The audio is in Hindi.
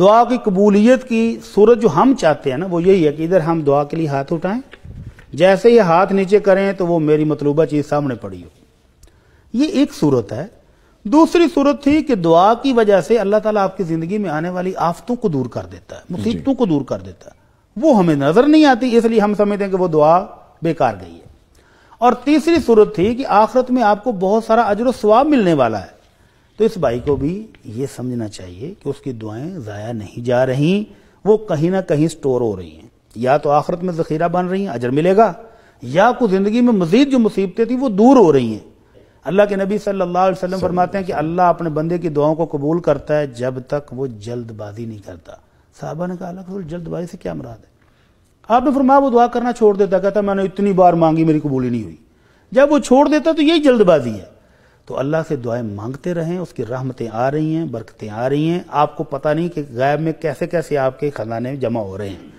दुआ की कबूलियत की सूरत जो हम चाहते हैं ना वो यही है कि इधर हम दुआ के लिए हाथ उठाएं जैसे ही हाथ नीचे करें तो वो मेरी मतलूबा चीज़ सामने पड़ी हो ये एक सूरत है दूसरी सूरत थी कि दुआ की वजह से अल्लाह ताला आपकी ज़िंदगी में आने वाली आफतों को दूर कर देता है मुसीबतों को दूर कर देता है वो हमें नज़र नहीं आती इसलिए हम समझते हैं कि वो दुआ बेकार गई है और तीसरी सूरत थी कि आखिरत में आपको बहुत सारा अजर स्वाब मिलने वाला है तो इस भाई को भी ये समझना चाहिए कि उसकी दुआएं ज़ाया नहीं जा रही वो कहीं ना कहीं स्टोर हो रही हैं या तो आखिरत में जखीरा बन रही हैं अजर मिलेगा या कुछ ज़िंदगी में मजीद जो मुसीबतें थी वो दूर हो रही हैं अल्लाह के नबी सल्लल्लाहु अलैहि वसल्लम फरमाते हैं कि अल्लाह अपने बंदे की दुआओं को कबूल करता है जब तक वो जल्दबाजी नहीं करता साहबा ने कहा अल्लाह जल्दबाजी से क्या मराद है आपने फरमाया वो दुआ करना छोड़ देता कहता मैंने इतनी बार मांगी मेरी कबूली नहीं हुई जब वो छोड़ देता तो यही जल्दबाजी है तो अल्लाह से दुआएं मांगते रहें उसकी रहमतें आ रही हैं बरकतें आ रही हैं आपको पता नहीं कि गायब में कैसे कैसे आपके खजाने जमा हो रहे हैं